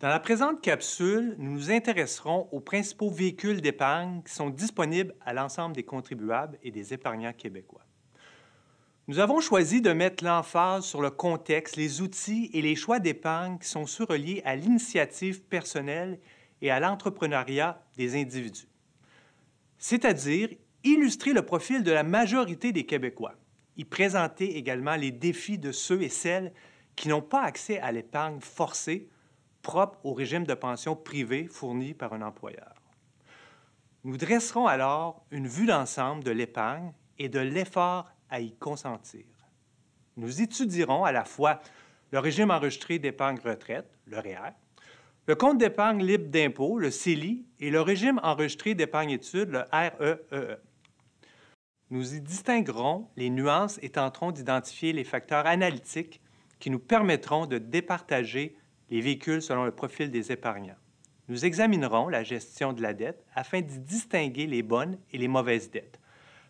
Dans la présente capsule, nous nous intéresserons aux principaux véhicules d'épargne qui sont disponibles à l'ensemble des contribuables et des épargnants québécois. Nous avons choisi de mettre l'emphase sur le contexte, les outils et les choix d'épargne qui sont surreliés à l'initiative personnelle et à l'entrepreneuriat des individus, c'est-à-dire illustrer le profil de la majorité des Québécois, y présenter également les défis de ceux et celles qui n'ont pas accès à l'épargne forcée propre au régime de pension privé fourni par un employeur. Nous dresserons alors une vue d'ensemble de l'épargne et de l'effort à y consentir. Nous étudierons à la fois le régime enregistré d'épargne retraite, le REER, e le compte d'épargne libre d'impôt, le CELI, et le régime enregistré d'épargne études, le REEE. E e. Nous y distinguerons les nuances et tenterons d'identifier les facteurs analytiques qui nous permettront de départager les véhicules selon le profil des épargnants. Nous examinerons la gestion de la dette afin d'y distinguer les bonnes et les mauvaises dettes.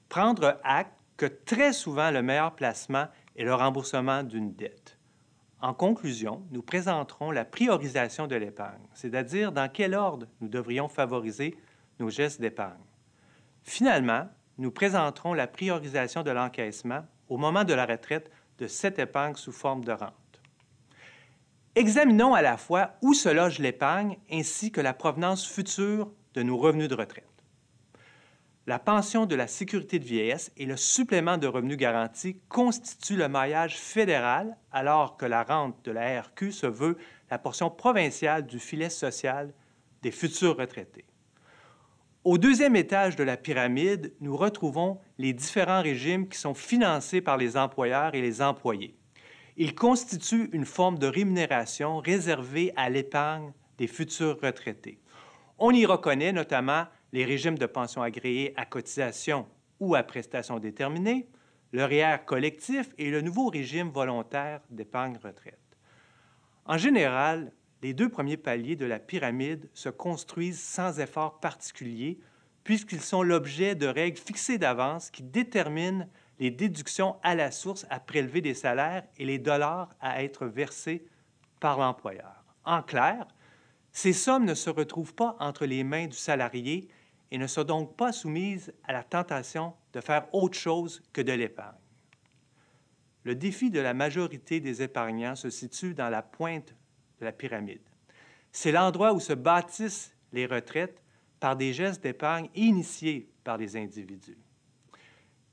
Prendre acte que très souvent le meilleur placement est le remboursement d'une dette. En conclusion, nous présenterons la priorisation de l'épargne, c'est-à-dire dans quel ordre nous devrions favoriser nos gestes d'épargne. Finalement, nous présenterons la priorisation de l'encaissement au moment de la retraite de cette épargne sous forme de rente. Examinons à la fois où se loge l'épargne ainsi que la provenance future de nos revenus de retraite. La pension de la sécurité de vieillesse et le supplément de revenus garantis constituent le maillage fédéral, alors que la rente de la RQ se veut la portion provinciale du filet social des futurs retraités. Au deuxième étage de la pyramide, nous retrouvons les différents régimes qui sont financés par les employeurs et les employés. Il constitue une forme de rémunération réservée à l'épargne des futurs retraités. On y reconnaît notamment les régimes de pension agréés à cotisation ou à prestation déterminée, le REER collectif et le nouveau régime volontaire d'épargne retraite. En général, les deux premiers paliers de la pyramide se construisent sans effort particulier puisqu'ils sont l'objet de règles fixées d'avance qui déterminent les déductions à la source à prélever des salaires et les dollars à être versés par l'employeur. En clair, ces sommes ne se retrouvent pas entre les mains du salarié et ne sont donc pas soumises à la tentation de faire autre chose que de l'épargne. Le défi de la majorité des épargnants se situe dans la pointe de la pyramide. C'est l'endroit où se bâtissent les retraites par des gestes d'épargne initiés par les individus.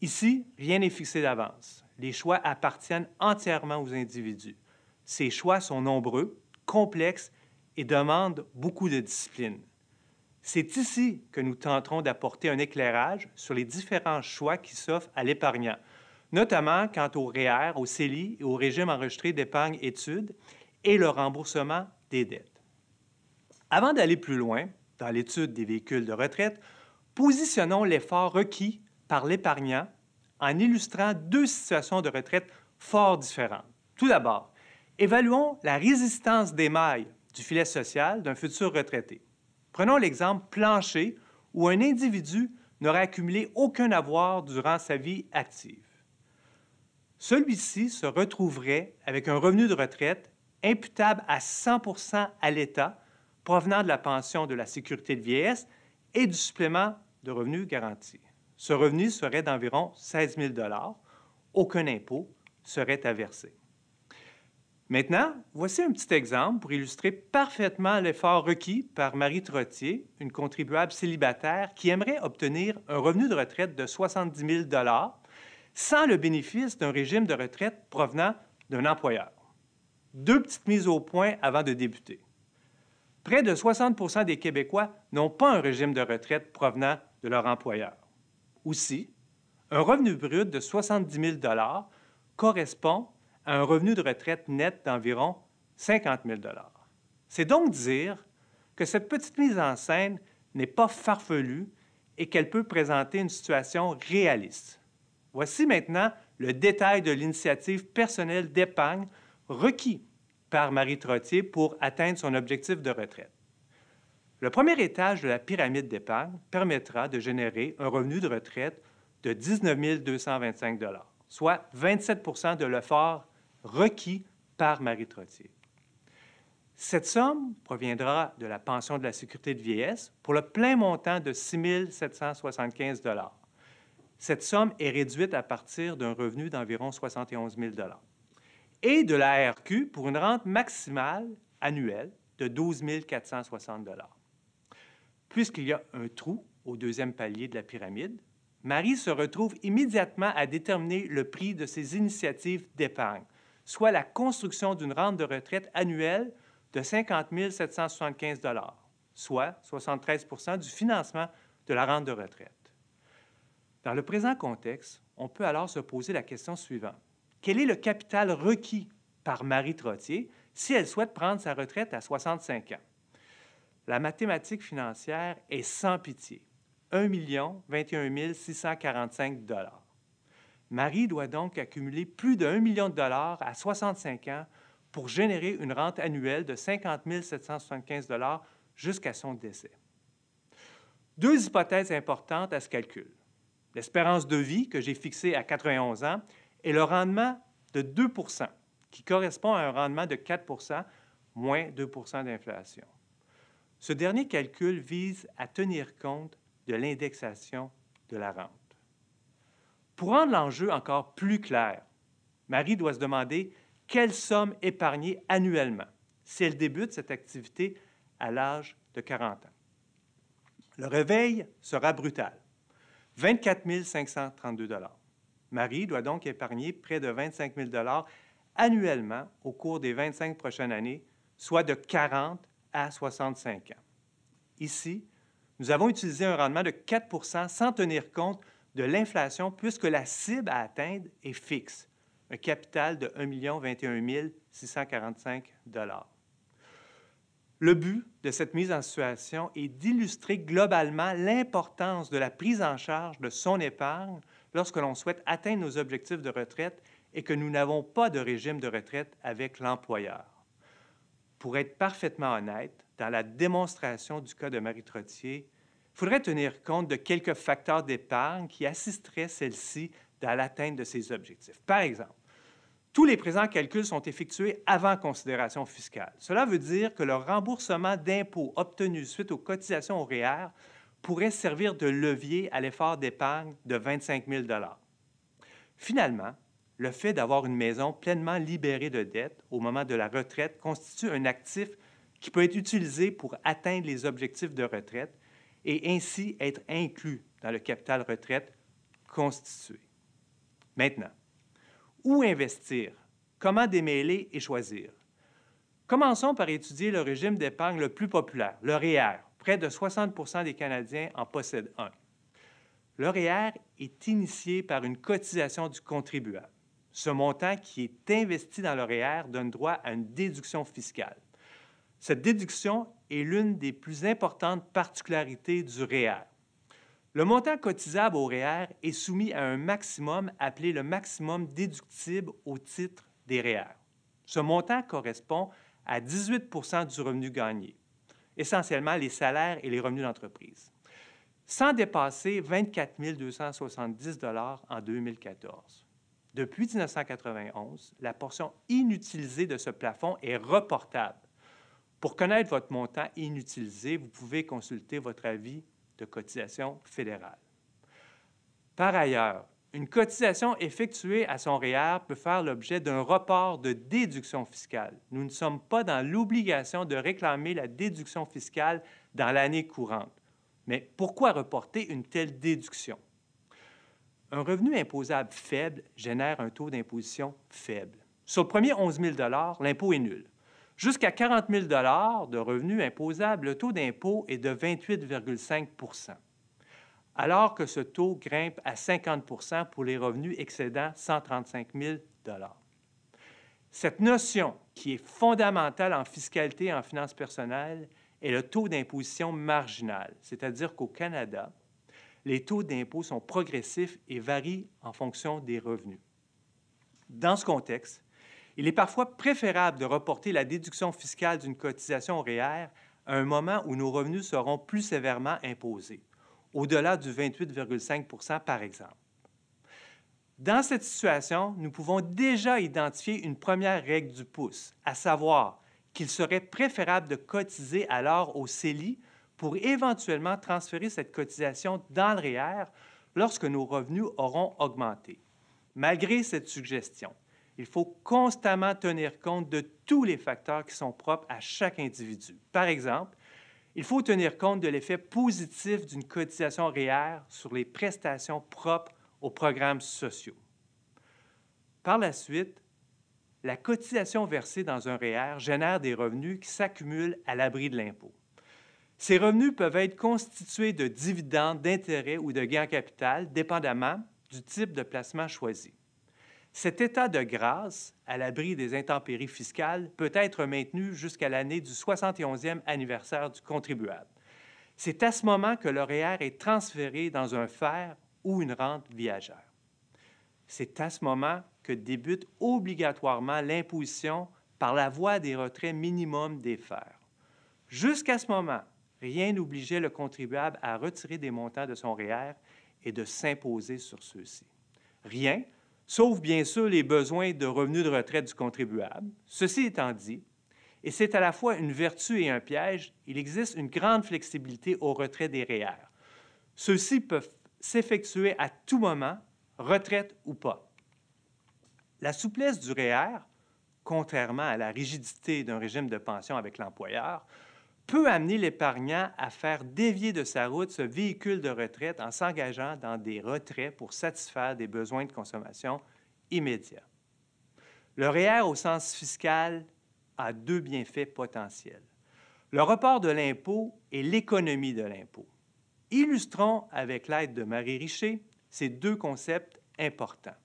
Ici, rien n'est fixé d'avance. Les choix appartiennent entièrement aux individus. Ces choix sont nombreux, complexes et demandent beaucoup de discipline. C'est ici que nous tenterons d'apporter un éclairage sur les différents choix qui s'offrent à l'épargnant, notamment quant au REER, e au CELI et au régime enregistré d'épargne études et le remboursement des dettes. Avant d'aller plus loin dans l'étude des véhicules de retraite, positionnons l'effort requis par l'épargnant en illustrant deux situations de retraite fort différentes. Tout d'abord, évaluons la résistance des mailles du filet social d'un futur retraité. Prenons l'exemple plancher où un individu n'aurait accumulé aucun avoir durant sa vie active. Celui-ci se retrouverait avec un revenu de retraite imputable à 100 à l'État provenant de la pension de la sécurité de vieillesse et du supplément de revenus garanti. Ce revenu serait d'environ 16 000 Aucun impôt serait à verser. Maintenant, voici un petit exemple pour illustrer parfaitement l'effort requis par Marie Trottier, une contribuable célibataire qui aimerait obtenir un revenu de retraite de 70 000 sans le bénéfice d'un régime de retraite provenant d'un employeur. Deux petites mises au point avant de débuter. Près de 60 des Québécois n'ont pas un régime de retraite provenant de leur employeur. Aussi, un revenu brut de 70 000 correspond à un revenu de retraite net d'environ 50 000 C'est donc dire que cette petite mise en scène n'est pas farfelue et qu'elle peut présenter une situation réaliste. Voici maintenant le détail de l'initiative personnelle d'épargne requis par Marie Trottier pour atteindre son objectif de retraite. Le premier étage de la pyramide d'épargne permettra de générer un revenu de retraite de 19 225 soit 27 de l'effort requis par Marie Trottier. Cette somme proviendra de la pension de la sécurité de vieillesse pour le plein montant de 6 775 Cette somme est réduite à partir d'un revenu d'environ 71 000 et de la RQ pour une rente maximale annuelle de 12 460 Puisqu'il y a un trou au deuxième palier de la pyramide, Marie se retrouve immédiatement à déterminer le prix de ses initiatives d'épargne, soit la construction d'une rente de retraite annuelle de 50 775 soit 73 du financement de la rente de retraite. Dans le présent contexte, on peut alors se poser la question suivante. Quel est le capital requis par Marie Trottier si elle souhaite prendre sa retraite à 65 ans? la mathématique financière est sans pitié. 1 21 645 dollars. Marie doit donc accumuler plus de 1 million de dollars à 65 ans pour générer une rente annuelle de 50 775 dollars jusqu'à son décès. Deux hypothèses importantes à ce calcul. L'espérance de vie que j'ai fixée à 91 ans et le rendement de 2 qui correspond à un rendement de 4 moins 2 d'inflation. Ce dernier calcul vise à tenir compte de l'indexation de la rente. Pour rendre l'enjeu encore plus clair, Marie doit se demander quelle somme épargner annuellement si elle débute cette activité à l'âge de 40 ans. Le réveil sera brutal, 24 532 Marie doit donc épargner près de 25 000 annuellement au cours des 25 prochaines années, soit de 40 à 65 ans. Ici, nous avons utilisé un rendement de 4 sans tenir compte de l'inflation puisque la cible à atteindre est fixe, un capital de 1 21 645 Le but de cette mise en situation est d'illustrer globalement l'importance de la prise en charge de son épargne lorsque l'on souhaite atteindre nos objectifs de retraite et que nous n'avons pas de régime de retraite avec l'employeur pour être parfaitement honnête, dans la démonstration du cas de Marie Trottier, il faudrait tenir compte de quelques facteurs d'épargne qui assisteraient celle-ci dans l'atteinte de ses objectifs. Par exemple, tous les présents calculs sont effectués avant considération fiscale. Cela veut dire que le remboursement d'impôts obtenu suite aux cotisations au REER pourrait servir de levier à l'effort d'épargne de 25 000 Finalement, le fait d'avoir une maison pleinement libérée de dettes au moment de la retraite constitue un actif qui peut être utilisé pour atteindre les objectifs de retraite et ainsi être inclus dans le capital retraite constitué. Maintenant, où investir? Comment démêler et choisir? Commençons par étudier le régime d'épargne le plus populaire, le REER. E Près de 60 des Canadiens en possèdent un. Le REER e est initié par une cotisation du contribuable. Ce montant qui est investi dans le REER donne droit à une déduction fiscale. Cette déduction est l'une des plus importantes particularités du REER. Le montant cotisable au REER est soumis à un maximum appelé le maximum déductible au titre des REER. Ce montant correspond à 18 du revenu gagné, essentiellement les salaires et les revenus d'entreprise, sans dépasser 24 270 en 2014. Depuis 1991, la portion inutilisée de ce plafond est reportable. Pour connaître votre montant inutilisé, vous pouvez consulter votre avis de cotisation fédérale. Par ailleurs, une cotisation effectuée à son REER peut faire l'objet d'un report de déduction fiscale. Nous ne sommes pas dans l'obligation de réclamer la déduction fiscale dans l'année courante. Mais pourquoi reporter une telle déduction? Un revenu imposable faible génère un taux d'imposition faible. Sur le premier 11 000 l'impôt est nul. Jusqu'à 40 000 de revenus imposables, le taux d'impôt est de 28,5 alors que ce taux grimpe à 50 pour les revenus excédant 135 000 Cette notion, qui est fondamentale en fiscalité et en finances personnelles, est le taux d'imposition marginal, c'est-à-dire qu'au Canada, les taux d'impôt sont progressifs et varient en fonction des revenus. Dans ce contexte, il est parfois préférable de reporter la déduction fiscale d'une cotisation REER à un moment où nos revenus seront plus sévèrement imposés, au-delà du 28,5 par exemple. Dans cette situation, nous pouvons déjà identifier une première règle du pouce, à savoir qu'il serait préférable de cotiser alors au CELI pour éventuellement transférer cette cotisation dans le REER e lorsque nos revenus auront augmenté. Malgré cette suggestion, il faut constamment tenir compte de tous les facteurs qui sont propres à chaque individu. Par exemple, il faut tenir compte de l'effet positif d'une cotisation REER e sur les prestations propres aux programmes sociaux. Par la suite, la cotisation versée dans un REER e génère des revenus qui s'accumulent à l'abri de l'impôt. Ces revenus peuvent être constitués de dividendes, d'intérêts ou de gains en capital, dépendamment du type de placement choisi. Cet état de grâce, à l'abri des intempéries fiscales, peut être maintenu jusqu'à l'année du 71e anniversaire du contribuable. C'est à ce moment que l'OREER est transféré dans un fer ou une rente viagère. C'est à ce moment que débute obligatoirement l'imposition par la voie des retraits minimums des fers. Jusqu'à ce moment, rien n'obligeait le contribuable à retirer des montants de son REER e et de s'imposer sur ceux-ci. Rien, sauf bien sûr les besoins de revenus de retraite du contribuable. Ceci étant dit, et c'est à la fois une vertu et un piège, il existe une grande flexibilité au retrait des REER. E ceux-ci peuvent s'effectuer à tout moment, retraite ou pas. La souplesse du REER, e contrairement à la rigidité d'un régime de pension avec l'employeur, peut amener l'épargnant à faire dévier de sa route ce véhicule de retraite en s'engageant dans des retraits pour satisfaire des besoins de consommation immédiats. Le REER au sens fiscal a deux bienfaits potentiels. Le report de l'impôt et l'économie de l'impôt. Illustrons avec l'aide de Marie Richer ces deux concepts importants.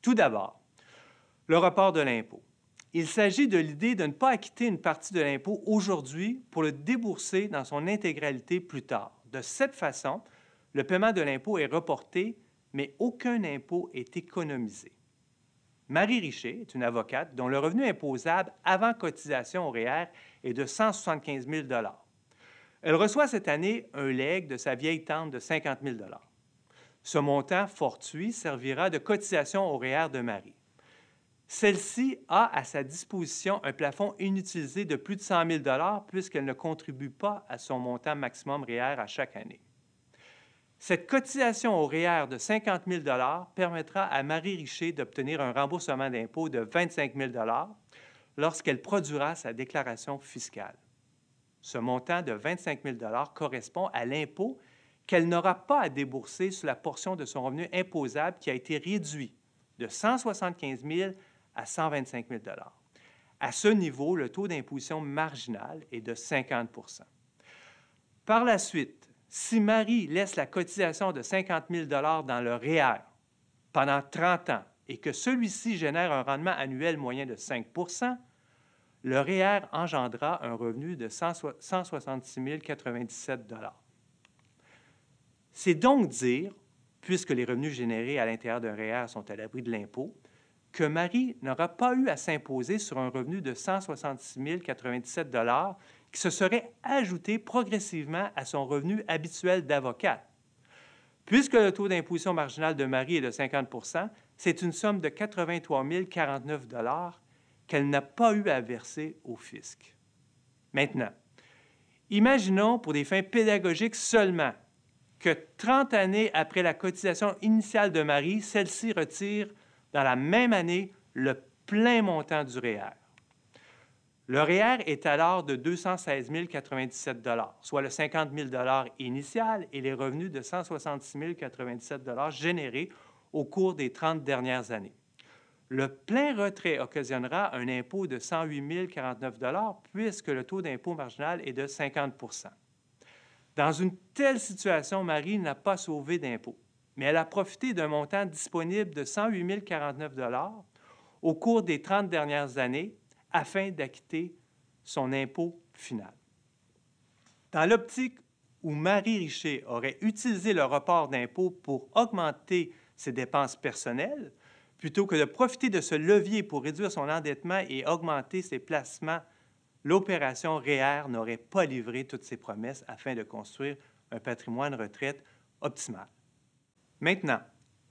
Tout d'abord, le report de l'impôt. Il s'agit de l'idée de ne pas acquitter une partie de l'impôt aujourd'hui pour le débourser dans son intégralité plus tard. De cette façon, le paiement de l'impôt est reporté, mais aucun impôt est économisé. Marie Richer est une avocate dont le revenu imposable avant cotisation au REER est de 175 000 Elle reçoit cette année un legs de sa vieille tante de 50 000 Ce montant fortuit servira de cotisation au REER de Marie. Celle-ci a à sa disposition un plafond inutilisé de plus de 100 000 puisqu'elle ne contribue pas à son montant maximum REER à chaque année. Cette cotisation au REER de 50 000 permettra à Marie Richer d'obtenir un remboursement d'impôt de 25 000 lorsqu'elle produira sa déclaration fiscale. Ce montant de 25 000 correspond à l'impôt qu'elle n'aura pas à débourser sur la portion de son revenu imposable qui a été réduit de 175 000 à 125 000 À ce niveau, le taux d'imposition marginal est de 50 Par la suite, si Marie laisse la cotisation de 50 000 dans le REER pendant 30 ans et que celui-ci génère un rendement annuel moyen de 5 le REER engendra un revenu de 166 097 C'est donc dire, puisque les revenus générés à l'intérieur d'un REER sont à l'abri de l'impôt, que Marie n'aura pas eu à s'imposer sur un revenu de 166 097 qui se serait ajouté progressivement à son revenu habituel d'avocat. Puisque le taux d'imposition marginale de Marie est de 50 c'est une somme de 83 049 qu'elle n'a pas eu à verser au fisc. Maintenant, imaginons pour des fins pédagogiques seulement que 30 années après la cotisation initiale de Marie, celle-ci retire dans la même année le plein montant du REER. E le REER e est alors de 216 097 soit le 50 000 initial et les revenus de 166 097 générés au cours des 30 dernières années. Le plein retrait occasionnera un impôt de 108 049 puisque le taux d'impôt marginal est de 50 Dans une telle situation, Marie n'a pas sauvé d'impôt mais elle a profité d'un montant disponible de 108 049 au cours des 30 dernières années afin d'acquitter son impôt final. Dans l'optique où Marie Richer aurait utilisé le report d'impôt pour augmenter ses dépenses personnelles, plutôt que de profiter de ce levier pour réduire son endettement et augmenter ses placements, l'opération REER e n'aurait pas livré toutes ses promesses afin de construire un patrimoine retraite optimal. Maintenant,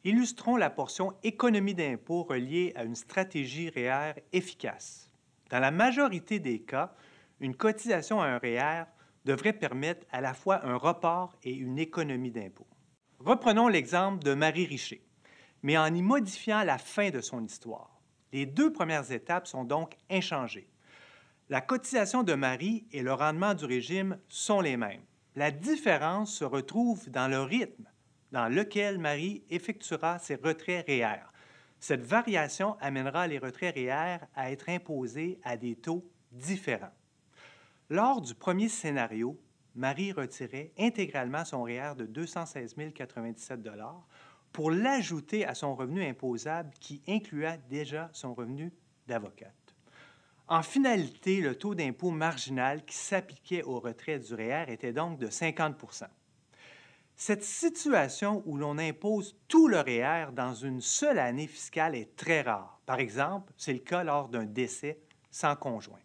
illustrons la portion économie d'impôt reliée à une stratégie REER e efficace. Dans la majorité des cas, une cotisation à un REER e devrait permettre à la fois un report et une économie d'impôt. Reprenons l'exemple de Marie Richer, mais en y modifiant la fin de son histoire. Les deux premières étapes sont donc inchangées. La cotisation de Marie et le rendement du régime sont les mêmes. La différence se retrouve dans le rythme dans lequel Marie effectuera ses retraits REER. Cette variation amènera les retraits REER à être imposés à des taux différents. Lors du premier scénario, Marie retirait intégralement son REER de 216 097 pour l'ajouter à son revenu imposable qui incluait déjà son revenu d'avocate. En finalité, le taux d'impôt marginal qui s'appliquait au retrait du REER était donc de 50 cette situation où l'on impose tout le REER dans une seule année fiscale est très rare. Par exemple, c'est le cas lors d'un décès sans conjoint.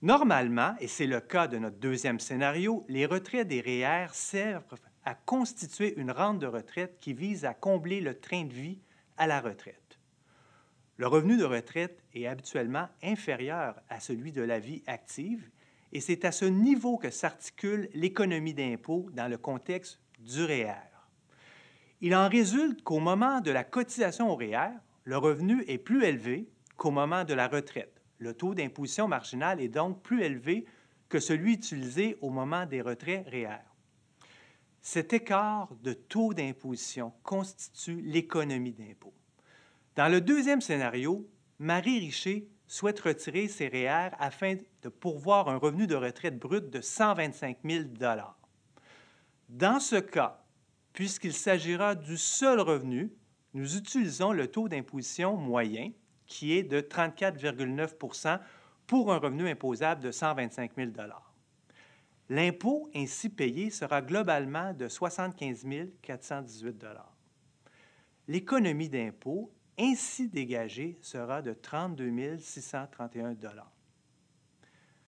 Normalement, et c'est le cas de notre deuxième scénario, les retraits des REER e servent à constituer une rente de retraite qui vise à combler le train de vie à la retraite. Le revenu de retraite est habituellement inférieur à celui de la vie active et c'est à ce niveau que s'articule l'économie d'impôt dans le contexte du REER. Il en résulte qu'au moment de la cotisation au REER, le revenu est plus élevé qu'au moment de la retraite. Le taux d'imposition marginal est donc plus élevé que celui utilisé au moment des retraits REER. Cet écart de taux d'imposition constitue l'économie d'impôt. Dans le deuxième scénario, Marie Richer souhaite retirer ses REER e afin de pourvoir un revenu de retraite brut de 125 000 Dans ce cas, puisqu'il s'agira du seul revenu, nous utilisons le taux d'imposition moyen, qui est de 34,9 pour un revenu imposable de 125 000 L'impôt ainsi payé sera globalement de 75 418 L'économie d'impôt ainsi dégagé sera de 32 631